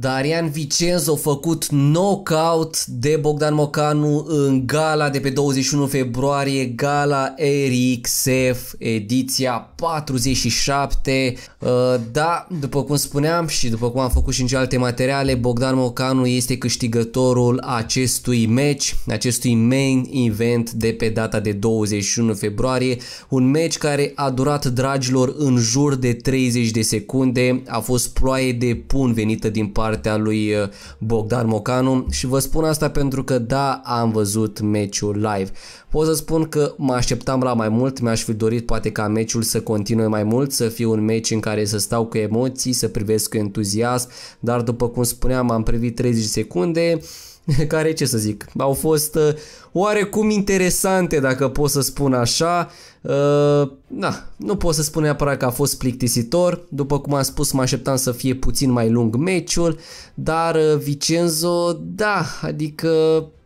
Darian Vicenzo făcut knockout de Bogdan Mocanu în gala de pe 21 februarie, gala RXF, ediția 47. Uh, da, după cum spuneam și după cum am făcut și în alte materiale, Bogdan Mocanu este câștigătorul acestui match, acestui main event de pe data de 21 februarie. Un match care a durat, dragilor, în jur de 30 de secunde. A fost ploaie de pun venită din partea partea lui uh, Bogdan Mocanu și vă spun asta pentru că da, am văzut meciul live. Pot să spun că mă așteptam la mai mult, mi-aș fi dorit poate ca meciul să continue mai mult, să fie un meci în care să stau cu emoții, să privesc cu entuziasm, dar după cum spuneam am privit 30 secunde, care, ce să zic, au fost uh, oarecum interesante, dacă pot să spun așa. Uh, na, nu pot să spun neapărat că a fost plictisitor. După cum am spus, mă așteptam să fie puțin mai lung meciul, dar uh, Vicenzo, da, adică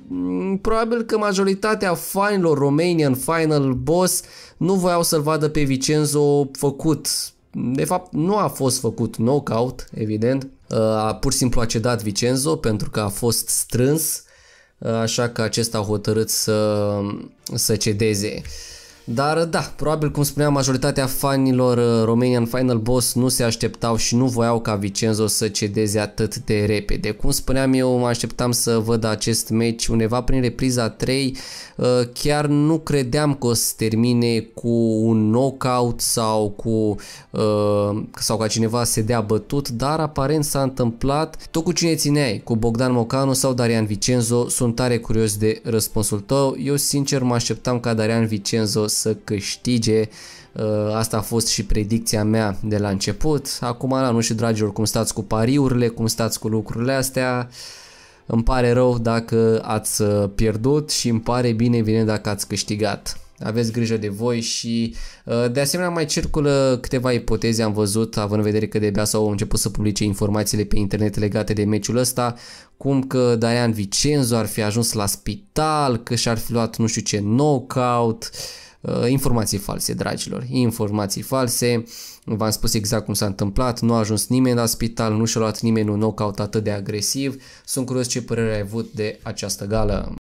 mm, probabil că majoritatea fanilor Romanian Final Boss nu voiau să-l vadă pe Vicenzo făcut de fapt nu a fost făcut knockout, evident, uh, a pur și simplu a cedat Vicenzo pentru că a fost strâns, uh, așa că acesta a hotărât să, să cedeze. Dar da, probabil cum spuneam, majoritatea fanilor uh, Romanian Final Boss nu se așteptau și nu voiau ca Vicenzo să cedeze atât de repede. Cum spuneam eu, mă așteptam să văd acest meci undeva prin repriza 3. Uh, chiar nu credeam că o să termine cu un knockout sau cu uh, sau ca cineva se dea bătut, dar aparent s-a întâmplat. Tot cu cine țineai? Cu Bogdan Mocanu sau Darian Vicenzo? Sunt tare curios de răspunsul tău. Eu sincer mă așteptam ca Darian Vicenzo să câștige. Uh, asta a fost și predicția mea de la început. Acum, la nu știu, dragilor, cum stați cu pariurile, cum stați cu lucrurile astea. Îmi pare rău dacă ați uh, pierdut și îmi pare bine, bine dacă ați câștigat aveți grijă de voi și uh, de asemenea mai circulă câteva ipoteze am văzut având în vedere că de s-au început să publice informațiile pe internet legate de meciul ăsta cum că Darian Vicenzo ar fi ajuns la spital, că și-ar fi luat nu știu ce knockout Uh, informații false, dragilor, informații false, v-am spus exact cum s-a întâmplat, nu a ajuns nimeni la spital, nu și-a luat nimeni un nou caut atât de agresiv, sunt curios ce părere ai avut de această gală.